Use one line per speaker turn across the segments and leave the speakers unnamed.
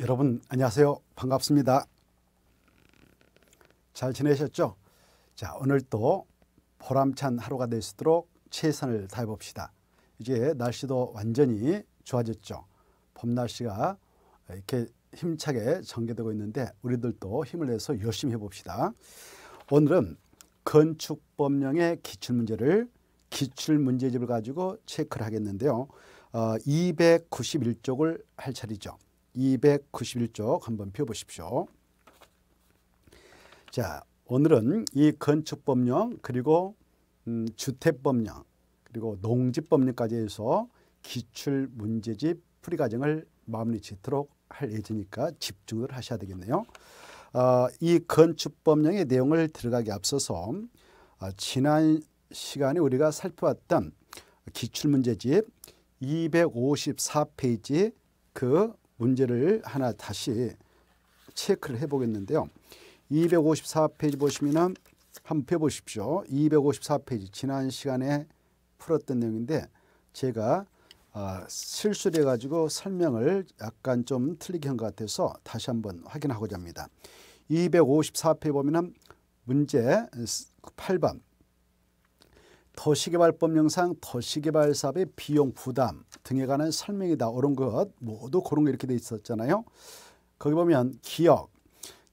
여러분 안녕하세요. 반갑습니다. 잘 지내셨죠? 자, 오늘도 보람찬 하루가 될 수 있도록 최선을 다해 봅시다. 이제 날씨도 완전히 좋아졌죠. 봄 날씨가 이렇게 힘차게 전개되고 있는데 우리들도 힘을 내서 열심히 해봅시다. 오늘은 건축법령의 기출문제를 기출문제집을 가지고 체크를 하겠는데요. 어, 291쪽을 할 차례죠. 291쪽 한번 펴보십시오. 자, 오늘은 이 건축법령 그리고 음, 주택법령 그리고 농지법령까지 해서 기출문제집 풀이과정을 마무리 짓도록 할 예정이니까 집중을 하셔야 되겠네요. 어, 이 건축법령의 내용을 들어가기 앞서서 어, 지난 시간에 우리가 살펴봤던 기출문제집 254페이지 그 문제를 하나 다시 체크를 해보겠는데요. 254페이지 보시면 한번 펴보십시오. 254페이지 지난 시간에 풀었던 내용인데 제가 아, 실수를 해가지고 설명을 약간 좀 틀리게 한 것 같아서 다시 한번 확인하고자 합니다. 254페이지 보면 문제 8번 도시개발법 영상 도시개발 사업의 비용 부담 등에 관한 설명이다. 옳은 것 모두 그런 게 이렇게 돼 있었잖아요. 거기 보면 기억,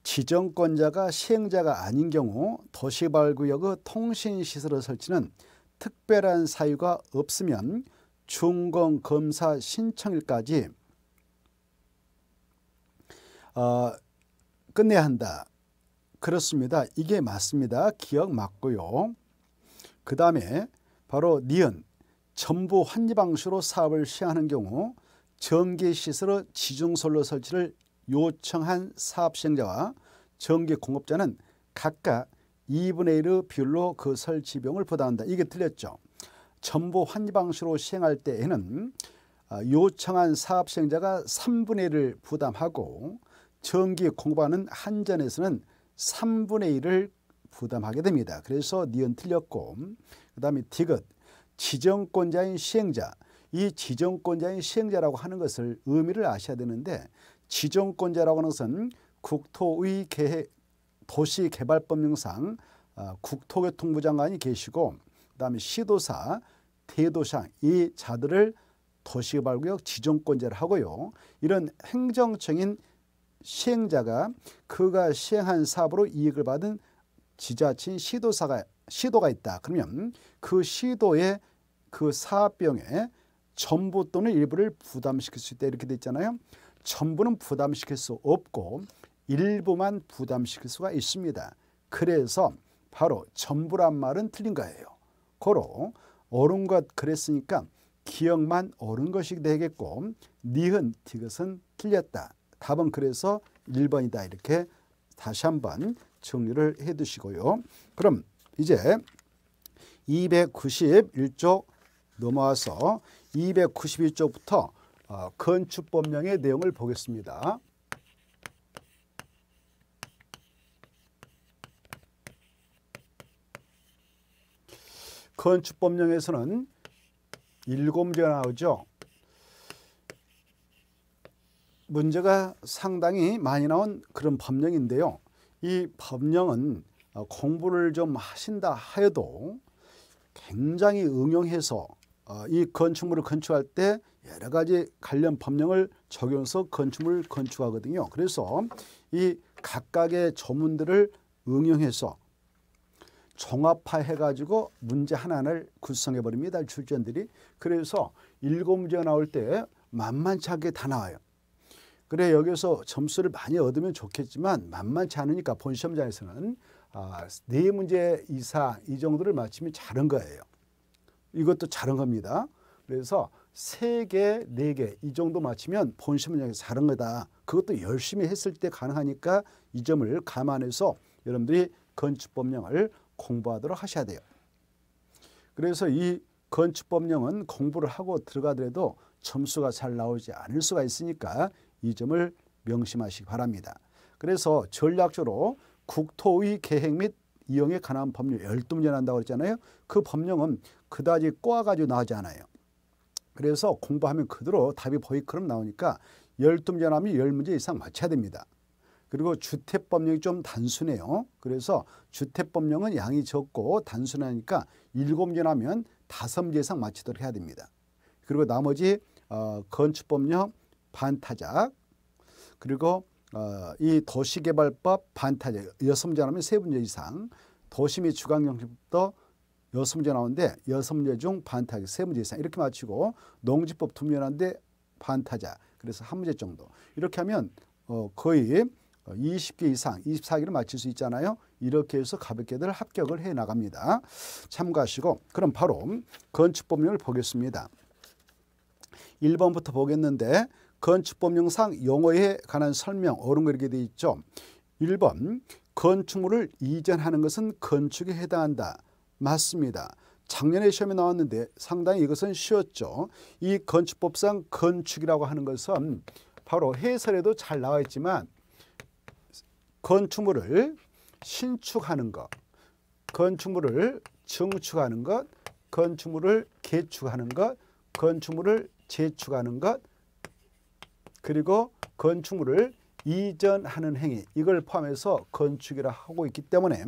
지정권자가 시행자가 아닌 경우 도시개발구역의 통신시설을 설치는 특별한 사유가 없으면 준공검사 신청일까지 어, 끝내야 한다. 그렇습니다. 이게 맞습니다. 기억 맞고요. 그 다음에 바로 니은 전부 환지방식으로 사업을 시행하는 경우 전기시설의 지중선로 설치를 요청한 사업 시행자와 전기공급자는 각각 2분의 1의 비율로 그 설치 비용을 부담한다. 이게 틀렸죠. 전부 환리 방식으로 시행할 때에는 아, 요청한 사업 시행자가 3분의 1을 부담하고 전기 공급하는 한전에서는 3분의 1을 부담하게 됩니다. 그래서 니은 틀렸고 그 다음에 디귿 지정권자인 시행자 이 지정권자인 시행자라고 하는 것을 의미를 아셔야 되는데 지정권자라고 하는 것은 국토의 계획 도시개발법령상 어, 국토교통부 장관이 계시고 그다음에 시도사, 대도시이 자들을 도시개발구역 지정권자를 하고요. 이런 행정적인 시행자가 그가 시행한 사업으로 이익을 받은 지자체인 시도사가 시도가 있다. 그러면 그 시도의 그사업병용에 전부 또는 일부를 부담시킬 수 있다 이렇게 돼 있잖아요. 전부는 부담시킬 수 없고 일부만 부담시킬 수가 있습니다. 그래서 바로 전부란 말은 틀린 거예요. 고로 옳은 것 그랬으니까 기억만 옳은 것이 되겠고 니은 디귿은 틀렸다. 답은 그래서 1번이다 이렇게 다시 한번 정리를 해 두시고요. 그럼 이제 291조 넘어와서 291조부터 어, 건축법령의 내용을 보겠습니다. 건축법령에서는 일개 나오죠. 문제가 상당히 많이 나온 그런 법령인데요. 이 법령은 어, 공부를 좀 하신다 하여도 굉장히 응용해서 어, 이 건축물을 건축할 때 여러 가지 관련 법령을 적용해서 건축물을 건축하거든요. 그래서 이 각각의 조문들을 응용해서 종합화해가지고 문제 하나를 구성해버립니다. 출전들이. 그래서 일곱 문제가 나올 때 만만치 않게 다 나와요. 그래 여기서 점수를 많이 얻으면 좋겠지만 만만치 않으니까 본 시험장에서는 아, 네 문제 이상 이 정도를 맞히면 잘한 거예요. 이것도 잘한 겁니다. 그래서 세개네 개 이 정도 맞히면 본 시험장에서 잘한 거다. 그것도 열심히 했을 때 가능하니까 이 점을 감안해서 여러분들이 건축법령을 공부하도록 하셔야 돼요. 그래서 이 건축법령은 공부를 하고 들어가더라도 점수가 잘 나오지 않을 수가 있으니까 이 점을 명심하시기 바랍니다. 그래서 전략적으로 국토의 계획 및 이용에 관한 법률 12년 문 한다고 그랬잖아요. 그 법령은 그다지 꼬아가지고 나오지 않아요. 그래서 공부하면 그대로 답이 보이크럼 나오니까 12년 하면 10문제 이상 맞춰야 됩니다. 그리고 주택법령이 좀 단순해요. 그래서 주택법령은 양이 적고 단순하니까 7개 문 하면 5문제 이상 맞추도록 해야 됩니다. 그리고 나머지 어, 건축법령, 반타작 그리고 어, 이 도시개발법 반타작 여섯 문제 나오면 세 문제 이상 도시 및주광정책부터 여섯 문제 나오는데 여섯 문제 중 반타작 세 문제 이상 이렇게 맞추고 농지법 두 문제 나오는데 반타작 그래서 한 문제 정도 이렇게 하면 어, 거의 20개 이상 24개를 맞출 수 있잖아요. 이렇게 해서 가볍게들 합격을 해 나갑니다. 참고하시고 그럼 바로 건축법률을 보겠습니다. 1번부터 보겠는데 건축법령상 용어에 관한 설명 어른거리게 돼 있죠. 1번 건축물을 이전하는 것은 건축에 해당한다. 맞습니다. 작년에 시험에 나왔는데 상당히 이것은 쉬웠죠. 이 건축법상 건축이라고 하는 것은 바로 해설에도 잘 나와 있지만 건축물을 신축하는 것, 건축물을 증축하는 것, 건축물을 개축하는 것, 건축물을 재축하는 것, 그리고 건축물을 이전하는 행위 이걸 포함해서 건축이라 하고 있기 때문에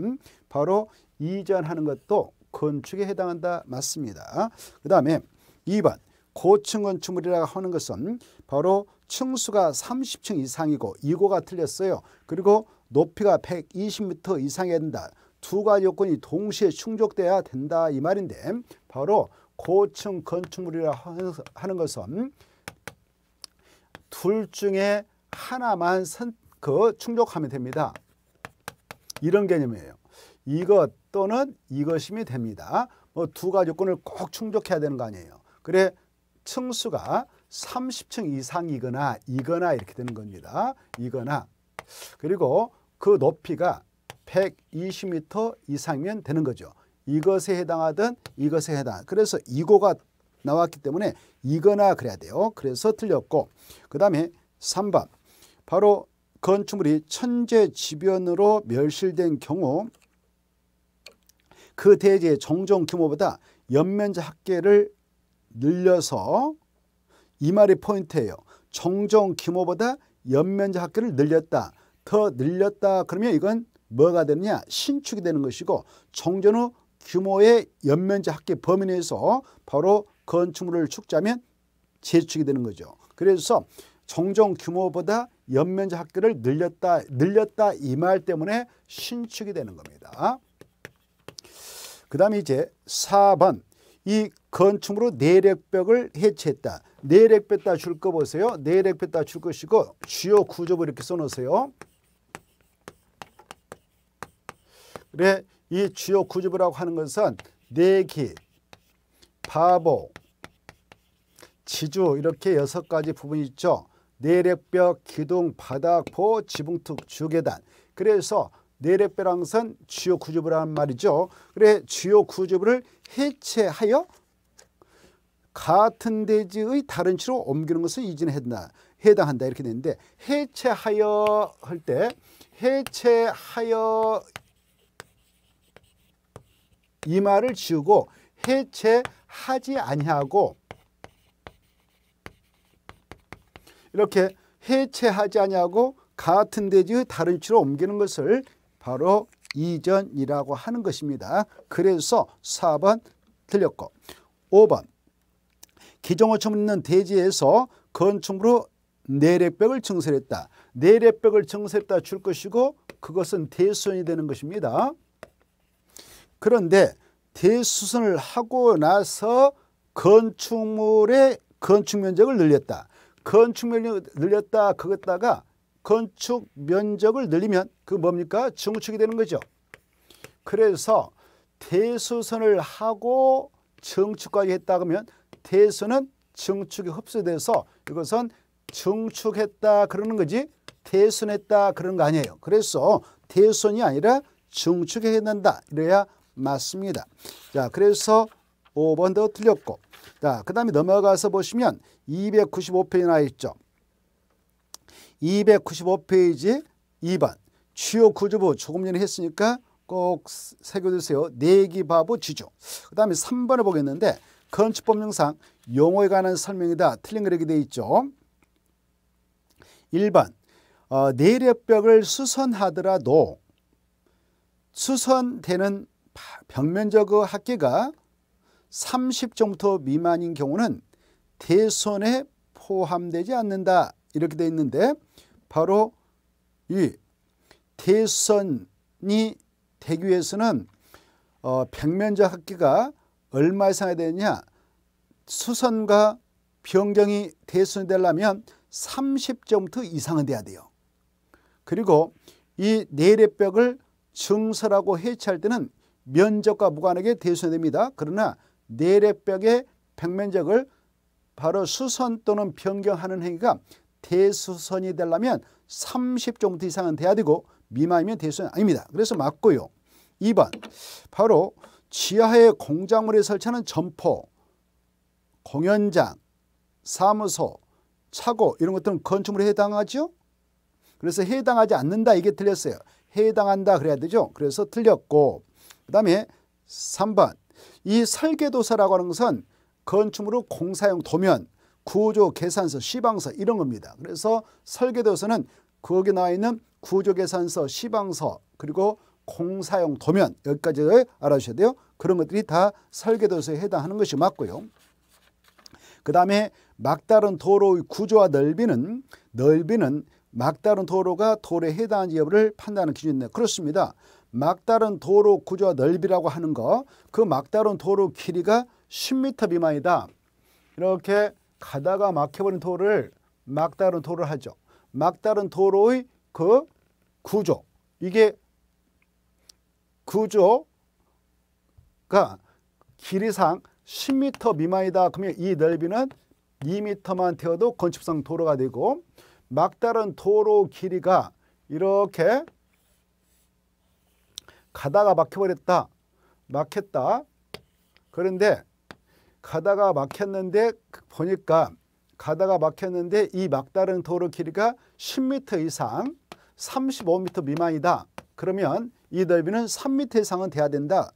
바로 이전하는 것도 건축에 해당한다 맞습니다. 그 다음에 2번 고층 건축물이라고 하는 것은 바로 층수가 30층 이상이고 이고가 틀렸어요. 그리고 높이가 120m 이상이 된다. 두 가지 요건이 동시에 충족돼야 된다 이 말인데 바로 고층 건축물이라 하는 것은 둘 중에 하나만 선, 그 충족하면 됩니다. 이런 개념이에요. 이것 또는 이것임이 됩니다. 뭐 두 가지 요건을 꼭 충족해야 되는 거 아니에요. 그래 층수가 30층 이상이거나 이거나 이렇게 되는 겁니다. 이거나 그리고 그 높이가 120m 이상이면 되는 거죠. 이것에 해당하든 이것에 해당. 그래서 이고가 나왔기 때문에 이거나 그래야 돼요. 그래서 틀렸고 그 다음에 3번 바로 건축물이 천재지변으로 멸실된 경우 그 대지의 종종 규모보다 연면적 합계를 늘려서 이 말이 포인트예요. 종종 규모보다 연면적 합계를 늘렸다. 더 늘렸다. 그러면 이건 뭐가 되느냐? 신축이 되는 것이고 종전 후 규모의 연면적 합계 범위 내에서 바로 건축물을 축자면 재축이 되는 거죠. 그래서 종종 규모보다 연면적 학교를 늘렸다 늘렸다 이 말 때문에 신축이 되는 겁니다. 그 다음에 이제 4번 이 건축으로 내력벽을 해체했다. 내력벽 다줄거 보세요. 내력벽 다줄 것이고 주요 구조물 이렇게 써놓으세요. 그래 이 주요 구조부라고 하는 것은 내기, 바보, 지주 이렇게 여섯 가지 부분이 있죠. 내력벽, 기둥, 바닥, 보, 지붕툭, 주계단. 그래서 내력벼랑선 주요 구조부라는 말이죠. 그래 주요 구조부를 해체하여 같은 대지의 다른 치로 옮기는 것을 이전해다 해당한다 이렇게 되는데 해체하여 할 때 해체하여 이 말을 지우고 해체하지 아니하고 이렇게 해체하지 않냐고 같은 대지의 다른 치로 옮기는 것을 바로 이전이라고 하는 것입니다. 그래서 4번 틀렸고 5번 기종어처 있는 대지에서 건축으로 내력벽을 증설했다. 내력벽을 증설했다 줄 것이고 그것은 대수선이 되는 것입니다. 그런데 대수선을 하고 나서 건축물의 건축 면적을 늘렸다. 건축 면적을 늘렸다 그것다가 건축 면적을 늘리면 그 뭡니까? 증축이 되는 거죠. 그래서 대수선을 하고 증축까지 했다 그러면 대수는 증축에 흡수돼서 이것은 증축했다 그러는 거지 대순했다 그런 거 아니에요. 그래서 대순이 아니라 증축해야 된다. 이래야 맞습니다. 자, 그래서 5번도 틀렸고 자, 그 다음에 넘어가서 보시면 295페이지 나 있죠. 295페이지 2번 취업 구조부 조금 전에 했으니까 꼭 새겨두세요. 내기바보 지조그 다음에 3번을 보겠는데 건축법령상 용어에 관한 설명이다. 틀린 거 이렇게 되 있죠. 1번 어, 내력벽을 수선하더라도 수선되는 벽면적 합계가 그 30점부터 미만인 경우는 대선에 포함되지 않는다 이렇게 되어 있는데 바로 이 대선이 되기 위해서는 어, 백면적 학기가 얼마 이상이 되느냐 수선과 변경이 대선이 되려면 30점부터 이상은 돼야 돼요. 그리고 이 내래벽을 증설하고 해체할 때는 면적과 무관하게 대선됩니다. 이 그러나 내래벽의 평면적을 바로 수선 또는 변경하는 행위가 대수선이 되려면 30정도 이상은 돼야 되고 미만이면 대수선이 아닙니다. 그래서 맞고요. 2번 바로 지하에 공작물에 설치하는 점포, 공연장, 사무소, 차고 이런 것들은 건축물에 해당하죠? 그래서 해당하지 않는다 이게 틀렸어요. 해당한다 그래야 되죠. 그래서 틀렸고 그 다음에 3번 이 설계도서라고 하는 것은 건축물의 공사용 도면, 구조 계산서, 시방서 이런 겁니다. 그래서 설계도서는 거기 나와 있는 구조 계산서, 시방서 그리고 공사용 도면 여기까지 알아주셔야 돼요. 그런 것들이 다 설계도서에 해당하는 것이 맞고요. 그 다음에 막다른 도로의 구조와 넓이는 넓이는 막다른 도로가 도로에 해당하는지 여부를 판단하는 기준인데 그렇습니다. 막다른 도로 구조와 넓이라고 하는 거그 막다른 도로 길이가 10m 미만이다. 이렇게 가다가 막혀버린 도로를 막다른 도로를 하죠. 막다른 도로의 그 구조 이게 구조가 길이상 10m 미만이다. 그러면 이 넓이는 2m만 되어도 건축성 도로가 되고 막다른 도로 길이가 이렇게 가다가 막혀버렸다. 막혔다. 그런데 가다가 막혔는데 그 보니까 가다가 막혔는데 이 막다른 도로 길이가 10m 이상 35m 미만이다. 그러면 이 넓이는 3m 이상은 돼야 된다.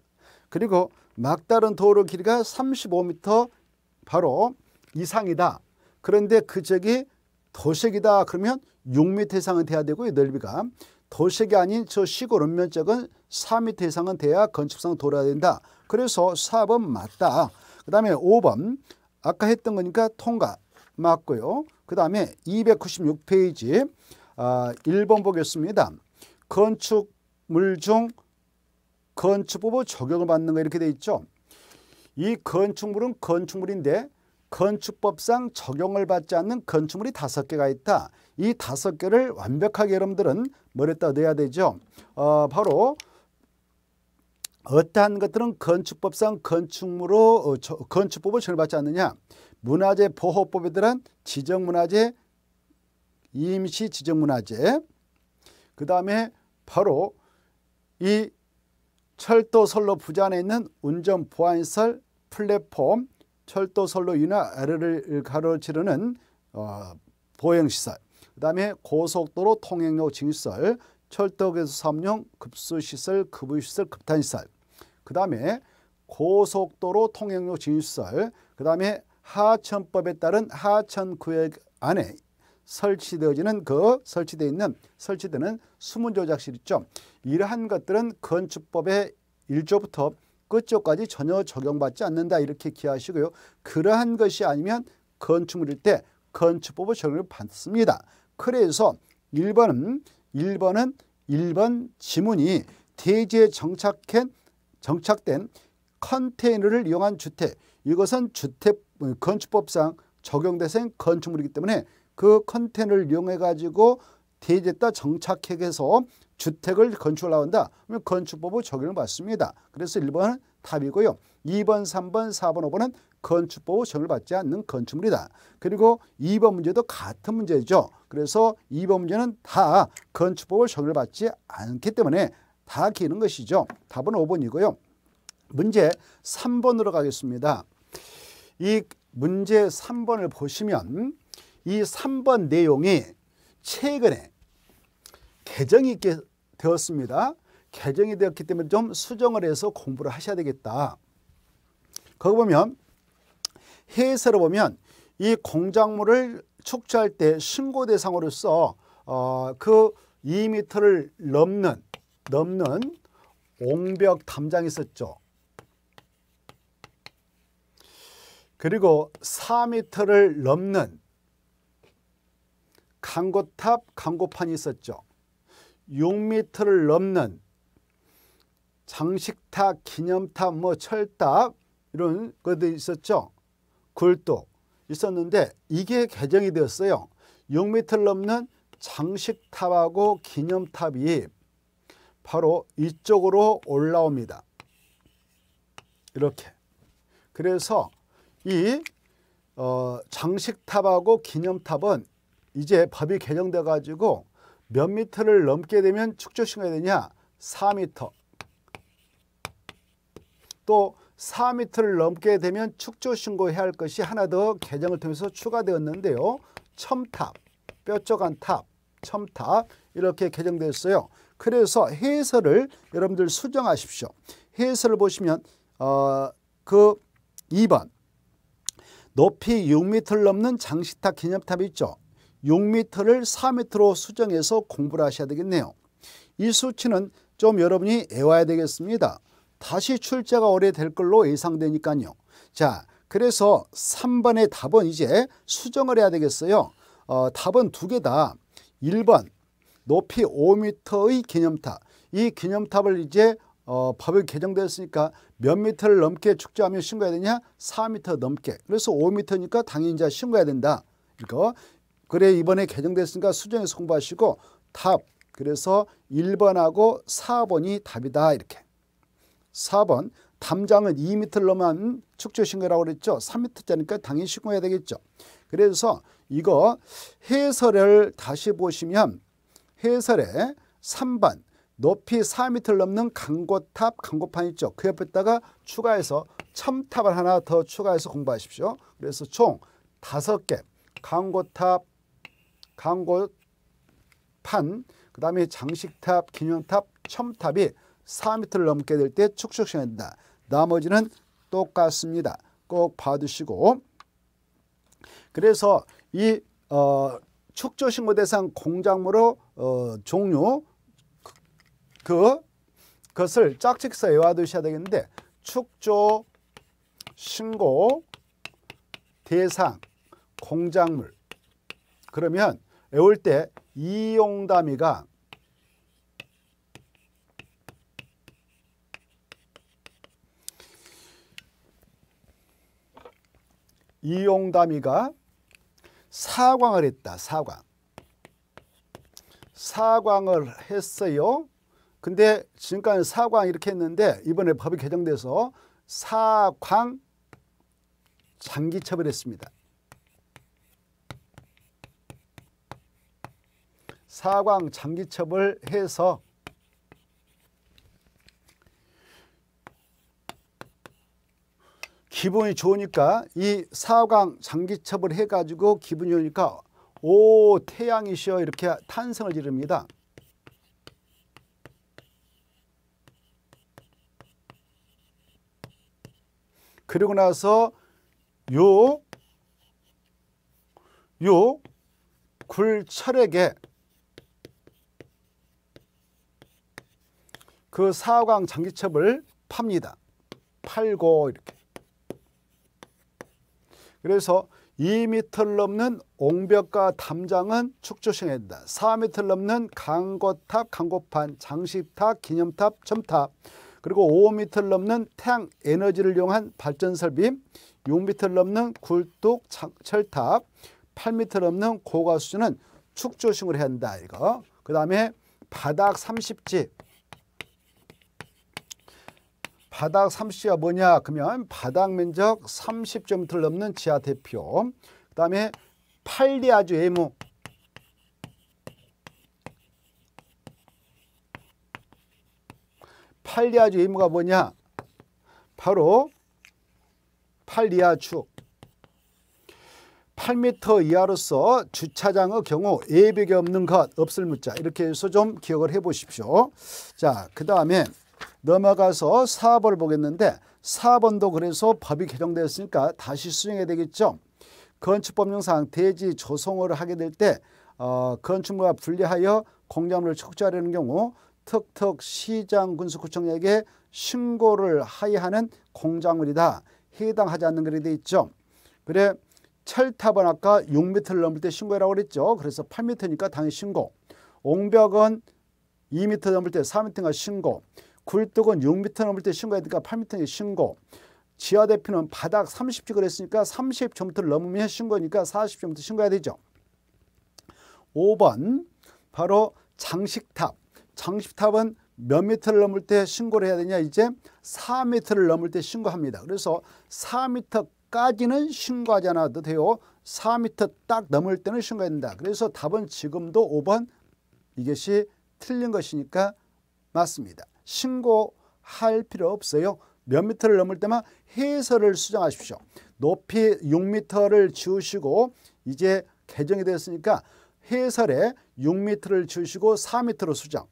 그리고 막다른 도로 길이가 35m 바로 이상이다. 그런데 그 적이 도색이다. 그러면 6m 이상은 돼야 되고 이 넓이가 도색이 아닌 저 시골 읍면적은 4m 이상은 돼야 건축성 돌아야 된다. 그래서 4번 맞다. 그 다음에 5번 아까 했던 거니까 통과 맞고요. 그 다음에 296페이지 아, 1번 보겠습니다. 건축물 중 건축법의 적용을 받는 거 이렇게 돼 있죠. 이 건축물은 건축물인데 건축법상 적용을 받지 않는 건축물이 다섯 개가 있다. 이 다섯 개를 완벽하게 여러분들은 뭐랬다 넣어야 되죠? 어, 바로 어떠한 것들은 건축법상 건축물로 어, 저, 건축법을 적용받지 않느냐? 문화재 보호법에 대한 지정문화재 임시 지정문화재 그 다음에 바로 이 철도선로 부 안에 있는 운전보안시설 플랫폼 철도선로 유나 아래를 가로지르는 어, 보행시설 그다음에 고속도로 통행료 증설, 철도교수 3용 급수시설, 급의시설, 급탄시설. 그다음에 고속도로 통행료 증설, 그다음에 하천법에 따른 하천구역 안에 설치되어지는 그 설치되어 있는 설치되는 수문 조작실 있죠. 이러한 것들은 건축법의 1조부터 끝조까지 전혀 적용받지 않는다 이렇게 기하시고요. 그러한 것이 아니면 건축물일 때 건축법의 적용을 받습니다. 그래서 1번은 1번은 1번 지문이 대지에 정착한, 정착된 컨테이너를 이용한 주택 이것은 주택 건축법상 적용대상 건축물이기 때문에 그 컨테이너를 이용해 가지고 대지에다 정착해서 주택을 건축을 나온다 그러면 건축법을 적용을 받습니다. 그래서 1번은 답이고요. 2번, 3번, 4번, 5번은 건축법의 적용을 받지 않는 건축물이다. 그리고 2번 문제도 같은 문제죠. 그래서 2번 문제는 다 건축법을 적용을 받지 않기 때문에 다 기는 것이죠. 답은 5번이고요. 문제 3번으로 가겠습니다. 이 문제 3번을 보시면 이 3번 내용이 최근에 개정이 있게 되었습니다. 개정이 되었기 때문에 좀 수정을 해서 공부를 하셔야 되겠다. 거기 보면 해설을 보면 이 공작물을 축제할 때 신고 대상으로서 어, 그 2미터를 넘는 넘는 옹벽 담장이 있었죠. 그리고 4미를 넘는 강고탑 강고판이 있었죠. 6미를 넘는 장식탑, 기념탑, 뭐 철탑 이런 것들이 있었죠. 굴뚝 있었는데 이게 개정이 되었어요. 6미터 넘는 장식탑하고 기념탑이 바로 이쪽으로 올라옵니다. 이렇게. 그래서 이 어, 장식탑하고 기념탑은 이제 법이 개정돼 가지고 몇 미터를 넘게 되면 축조시가 되냐? 4미터. 또 4m를 넘게 되면 축조 신고해야 할 것이 하나 더 개정을 통해서 추가되었는데요. 첨탑, 뼈쪽안 탑, 첨탑 이렇게 개정되었어요. 그래서 해설을 여러분들 수정하십시오. 해설을 보시면 어, 그 2번 높이 6m를 넘는 장식탑 기념탑 있죠. 6m를 4m로 수정해서 공부를 하셔야 되겠네요. 이 수치는 좀 여러분이 애와야 되겠습니다. 다시 출제가 오래될 걸로 예상되니까요. 자, 그래서 3번의 답은 이제 수정을 해야 되겠어요. 어, 답은 두개 다. 1번 높이 5m의 기념탑. 이 기념탑을 이제 어, 법이 개정되었으니까 몇 미터를 넘게 축제하면 신고해야 되냐? 4미터 넘게. 그래서 5미터니까 당연히 이제 신고해야 된다. 이거. 그래 이번에 개정됐으니까 수정해서 공부하시고 답. 그래서 1번하고 4번이 답이다. 이렇게. 4번 담장은 2미터 넘은 축조 신고라고 그랬죠. 3미짜리니까 당연히 신고해야 되겠죠. 그래서 이거 해설을 다시 보시면 해설에 3번 높이 4미를 넘는 강고탑, 강고판 있죠. 그 옆에다가 추가해서 첨탑을 하나 더 추가해서 공부하십시오. 그래서 총 5개 강고탑, 강고판, 그 다음에 장식탑, 기념탑, 첨탑이 4m를 넘게 될 때축소시킨다 나머지는 똑같습니다. 꼭 봐두시고 그래서 이 어, 축조신고 대상 공작물로 어, 종류 그, 그것을 짝짓서 외워두셔야 되겠는데 축조 신고 대상 공작물 그러면 외울 때 이용담이가 이용담이가 사광을 했다. 사광. 사광을 했어요. 근데 지금까지 사광 이렇게 했는데 이번에 법이 개정돼서 사광 장기 처벌했습니다. 사광 장기 처벌해서 기분이 좋으니까 이 4강 장기첩을 해가지고 기분이 좋으니까 오 태양이시여 이렇게 탄성을 지릅니다. 그리고 나서 요, 요 굴철에게 그 사강 장기첩을 팝니다. 팔고 이렇게. 그래서 2미터를 넘는 옹벽과 담장은 축조시행야다4미터 넘는 강거탑, 강고판, 장식탑, 기념탑, 점탑 그리고 5미터 넘는 태양 에너지를 이용한 발전 설비 6미터 넘는 굴뚝, 철탑 8미터 넘는 고가 수준은 축조식을 해야 한다 이거. 그 다음에 바닥 30집 바닥 30가 뭐냐 그러면 바닥 면적 3 0제곱터 넘는 지하 대표 그 다음에 팔리아주 외모 팔리아주 외모가 뭐냐 바로 팔리아축 8m 이하로서 주차장의 경우 예벽이 없는 것 없을 묻자 이렇게 해서 좀 기억을 해 보십시오. 자, 그 다음에 넘어가서 4번을 보겠는데 4번도 그래서 법이 개정되었으니까 다시 수정해야 되겠죠. 건축법령상 대지 조성을 하게 될때 어, 건축물과 분리하여 공작물을 축조하려는 경우 특특 시장 군수구청에게 신고를 하여하는 공작물이다. 해당하지 않는 글이 돼 있죠. 그래 철탑은 아까 6m를 넘을 때 신고라고 그랬죠. 그래서 8m니까 당연히 신고. 옹벽은 2m 넘을 때 4m가 신고. 굴뚝은 6m 넘을 때 신고해야 되니까 8m 신고. 지하 대표는 바닥 30픽을 했으니까 30점부터 넘으면 신고니까 40점부터 신고해야 되죠. 5번 바로 장식탑. 장식탑은 몇 미터를 넘을 때 신고를 해야 되냐 이제 4미터를 넘을 때 신고합니다. 그래서 4미터까지는 신고하지 않아도 돼요. 4미터 딱 넘을 때는 신고해야 된다. 그래서 답은 지금도 5번 이것이 틀린 것이니까 맞습니다. 신고할 필요 없어요. 몇 미터를 넘을 때만 해설을 수정하십시오. 높이 6미터를 지우시고 이제 개정이 되었으니까 해설에 6미터를 지우시고 4미터로 수정.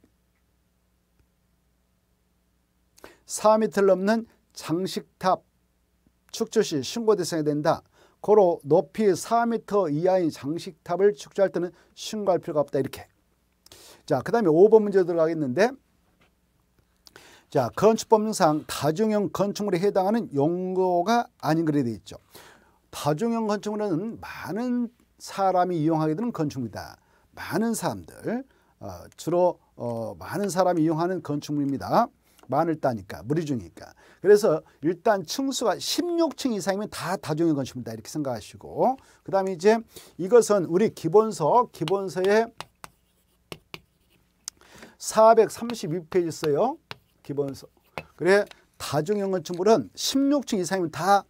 4미터를 넘는 장식탑 축조시 신고 대상이 된다. 고로 높이 4미터 이하인 장식탑을 축조할 때는 신고할 필요가 없다. 이렇게. 자, 그 다음에 5번 문제 들어가겠는데 자, 건축법령상 다중형 건축물에 해당하는 용도가 아닌 그래 되어 있죠. 다중형 건축물은 많은 사람이 이용하게 되는 건축물이다. 많은 사람들, 어, 주로 어, 많은 사람이 이용하는 건축물입니다. 많을 따니까, 무리 중이니까. 그래서 일단 층수가 16층 이상이면 다 다중형 건축물이다 이렇게 생각하시고 그 다음에 이제 이것은 우리 기본서, 기본서에 432페이지 있어요. 기본서. 그래 다중형 건축물은 16층 이상이면 다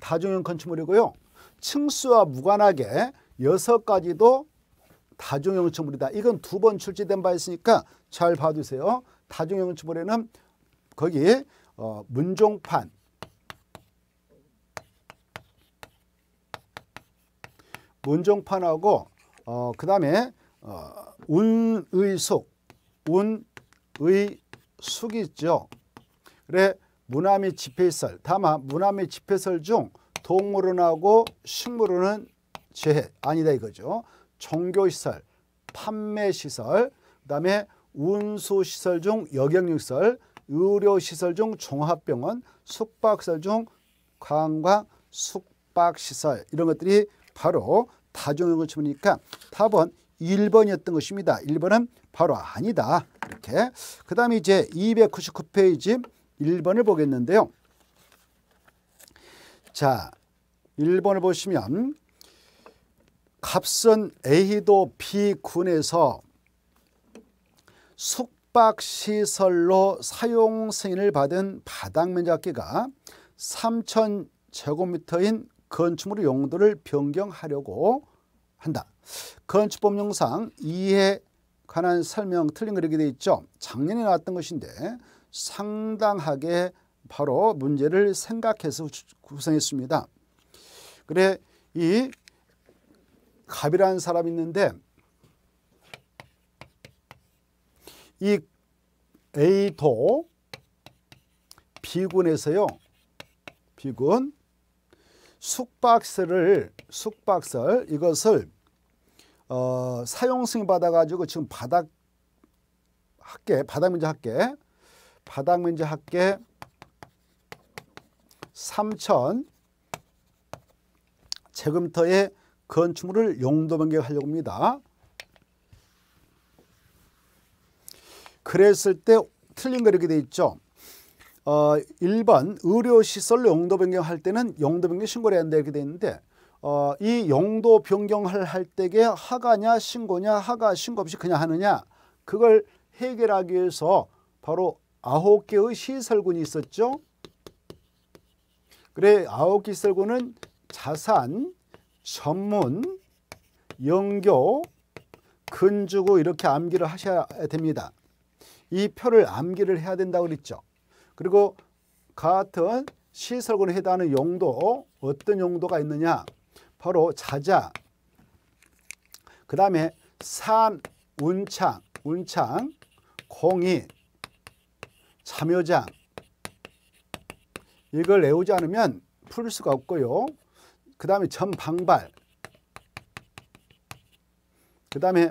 다중형 건축물이고요. 층수와 무관하게 여섯 가지도 다중형 건축물이다. 이건 두 번 출제된 바 있으니까 잘 봐두세요. 다중형 건축물에는 거기 어, 문종판, 문종판하고 어, 그 다음에 어, 운의속, 운의 숙이 있죠. 그래 문화 및 집회설 다만 문화 및 집회설 중 동물원하고 식물원은 제 아니다 이거죠. 종교시설, 판매시설, 그 다음에 운수시설 중 여경육시설, 의료시설 중 종합병원, 숙박시설 중 관광, 숙박시설 이런 것들이 바로 다중용을 치니까 답은 1번이었던 것입니다. 1번은 바로 아니다. 이렇게. 그 다음에 이제 299페이지 1번을 보겠는데요. 자, 1번을 보시면 값선 A도 B군에서 숙박시설로 사용 승인을 받은 바닥 면적기가 3,000제곱미터인 건축물 용도를 변경하려고 한다. 건축법령상 이해 관한 설명 틀린 그렇게 돼 있죠. 작년에 나왔던 것인데 상당하게 바로 문제를 생각해서 구성했습니다. 그래 이 갑이라는 사람이 있는데 이 A도 B군에서요. B군 숙박설을 숙박설 이것을 어, 사용 승인 받아가지고 지금 바닥 학계 바닥 면제 학계 바닥 면제 학계 3천 제금터의 건축물을 용도 변경하려고 합니다. 그랬을 때 틀린 거 이렇게 돼 있죠. 어, 1번 의료시설 용도 변경할 때는 용도 변경 신고를 해야 한다 이렇게 돼 있는데 어, 이 용도 변경을 할 때에 하가냐 신고냐 하가 신고 없이 그냥 하느냐 그걸 해결하기 위해서 바로 아홉 개의 시설군이 있었죠. 그래 아홉 개 시설군은 자산, 전문, 연교, 근주고 이렇게 암기를 하셔야 됩니다. 이 표를 암기를 해야 된다고 그랬죠. 그리고 같은 시설군에 해당하는 용도 어떤 용도가 있느냐 바로 자자. 그 다음에 산, 운창, 운창, 공이 참여장. 이걸 외우지 않으면 풀 수가 없고요. 그 다음에 전방발. 그 다음에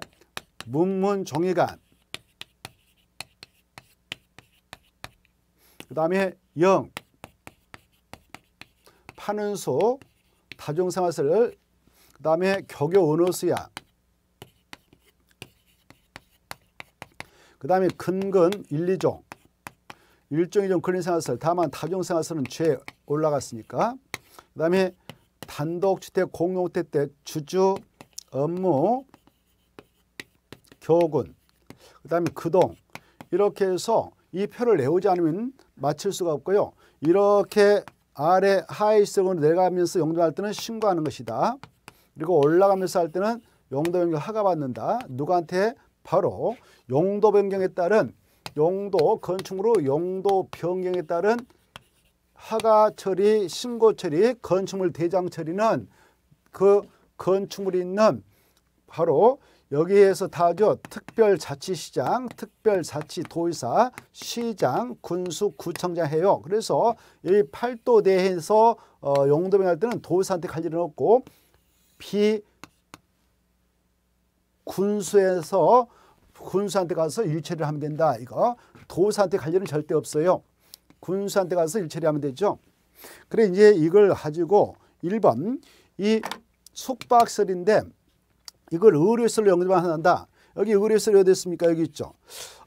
문문종이간. 그 다음에 영. 파는 소, 다중상하슬 그 다음에 격여 은호수야 그 다음에 근근 1, 2종 1종, 2종 근린상하슬 다만 다중상하슬은 죄에 올라갔으니까 그 다음에 단독주택, 공용주택 때 주주, 업무, 교군, 그 다음에 그동 이렇게 해서 이 표를 내오지 않으면 맞출 수가 없고요. 이렇게 아래 하이스으로 내려가면서 용도 할 때는 신고하는 것이다. 그리고 올라가면서 할 때는 용도 변경 하가 받는다. 누구한테? 바로 용도 변경에 따른 용도 건축으로 용도 변경에 따른 하가 처리, 신고 처리, 건축물 대장 처리는 그 건축물이 있는 바로 여기에서 다죠 특별자치시장, 특별자치도의사, 시장, 군수, 구청장 해요. 그래서 이팔도내에서 어, 용도병 할 때는 도의사한테 갈 일은 없고 비 군수에서 군수한테 가서 일처리를 하면 된다. 이거 도사한테 의갈 일은 절대 없어요. 군수한테 가서 일처리 하면 되죠. 그래 이제 이걸 가지고 1번 이 숙박설인데 이걸 의료시설로 영접한다. 여기 의료시설이 어디 있습니까? 여기 있죠.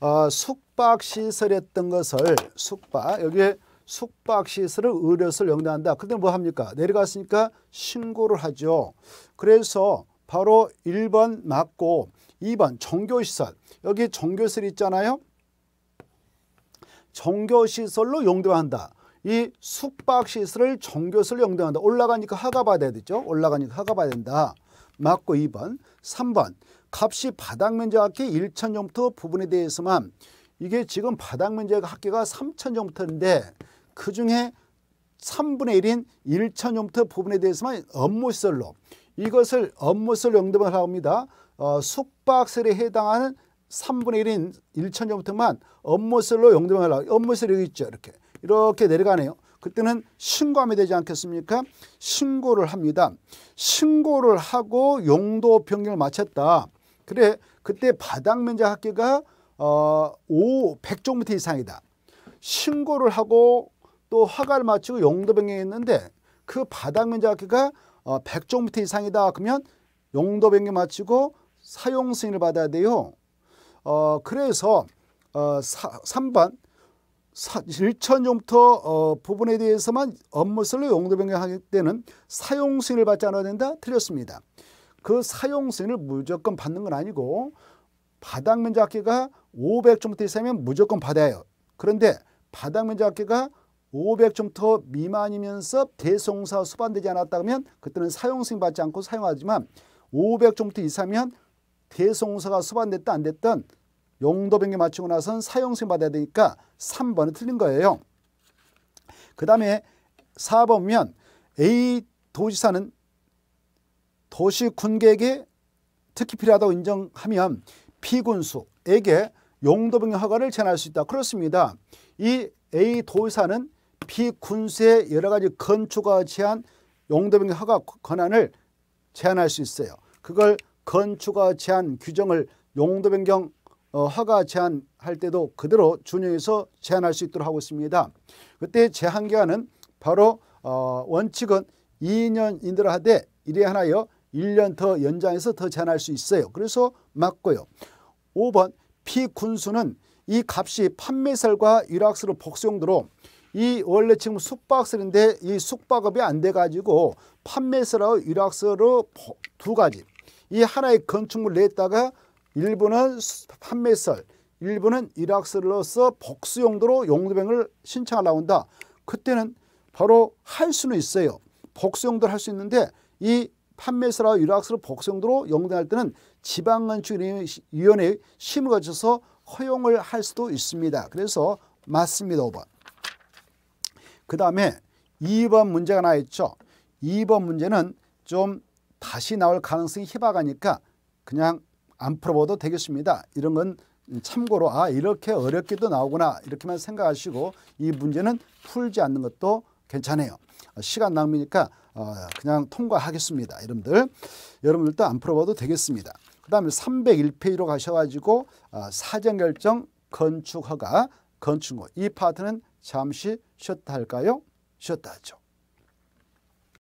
어, 아, 숙박시설 했던 것을 숙박 여기 숙박시설을 의료시설 영접한다. 근데 뭐 합니까? 내려갔으니까 신고를 하죠. 그래서 바로 1번 맞고 2번 종교시설 여기 종교시설 있잖아요. 종교시설로 용도한다. 이 숙박시설을 종교시설로 용도한다. 올라가니까 하가 받아야 되죠. 올라가니까 하가 받아야 된다. 맞고 2번. 3번. 값이 바닥면적학계 1천정부터 부분에 대해서만 이게 지금 바닥면적학계가 3천정부터인데 그중에 3분의 1인 1천정부터 부분에 대해서만 업무시설로 이것을 업무시설 영등을 합니다. 어, 숙박설에 해당하는 3분의 1인 1천정부터만 업무시설로 영등을 하고 업무시설 여기 있죠. 이렇게 이렇게 내려가네요. 그때는 신고함이 되지 않겠습니까? 신고를 합니다. 신고를 하고 용도 변경을 마쳤다. 그래 그때 바닥 면적 합계가 어, 5 1 0 0제곱터 이상이다. 신고를 하고 또 허가를 마치고 용도 변경했는데 그 바닥 면적 합계가 어, 1 0 0제곱터 이상이다. 그러면 용도 변경 마치고 사용 승인을 받아야 돼요. 어, 그래서 어, 사, 3번 일천용터 어, 부분에 대해서만 업무설로 용도 변경할 때는 사용 승인을 받지 않아야 된다? 틀렸습니다. 그 사용 승인을 무조건 받는 건 아니고 바닥 면적 합계가 500정도 이상이면 무조건 받아요. 그런데 바닥 면적 합계가 500정도 미만이면서 대송사 수반되지 않았다 면 그때는 사용 승인 받지 않고 사용하지만 500정도 이상이면 대송사가 수반됐다 안 됐든 용도 변경 맞추고 나선 사용 승 받아야 되니까 3번은 틀린 거예요. 그 다음에 4번면 A 도지사는 도시 군객에 특히 필요하다고 인정하면 B군수에게 용도 변경 허가를 제한할 수 있다. 그렇습니다. 이 A 도지사는 B군수의 여러 가지 건축과 제한 용도 변경 허가 권한을 제한할 수 있어요. 그걸 건축과 제한 규정을 용도 변경 어, 허가 제한할 때도 그대로 준용해서 제한할 수 있도록 하고 있습니다. 그때 제한 기간은 바로 어, 원칙은 2년인들 하되 이래 하나여 1년 더 연장해서 더 제한할 수 있어요. 그래서 맞고요. 5번 피군수는 이 값이 판매설과 유락수를 복수용도로 이 원래 지금 숙박설인데 이 숙박업이 안 돼가지고 판매설하고 유락설로 두 가지 이 하나의 건축물 냈다가 일부는 판매설, 일부는 일학설로서 복수 용도로 용도병을 신청하려고한다 그때는 바로 할 수는 있어요. 복수 용도를 할수 있는데 이 판매설하고 일학설을 복수 용도로 용도할 때는 지방건축위원회의 심을 거쳐서 허용을 할 수도 있습니다. 그래서 맞습니다. 5번. 그 다음에 2번 문제가 나 있죠. 2번 문제는 좀 다시 나올 가능성이 희박하니까 그냥 안 풀어봐도 되겠습니다. 이런 건 참고로 아 이렇게 어렵게도 나오구나 이렇게만 생각하시고 이 문제는 풀지 않는 것도 괜찮아요. 시간 낭비니까 어, 그냥 통과하겠습니다. 여러분들 여러분들도 안 풀어봐도 되겠습니다. 그 다음에 301페이지로 가셔가지고 아, 사전결정 건축허가 건축물 이 파트는 잠시 쉬었다 할까요? 쉬었다 하죠.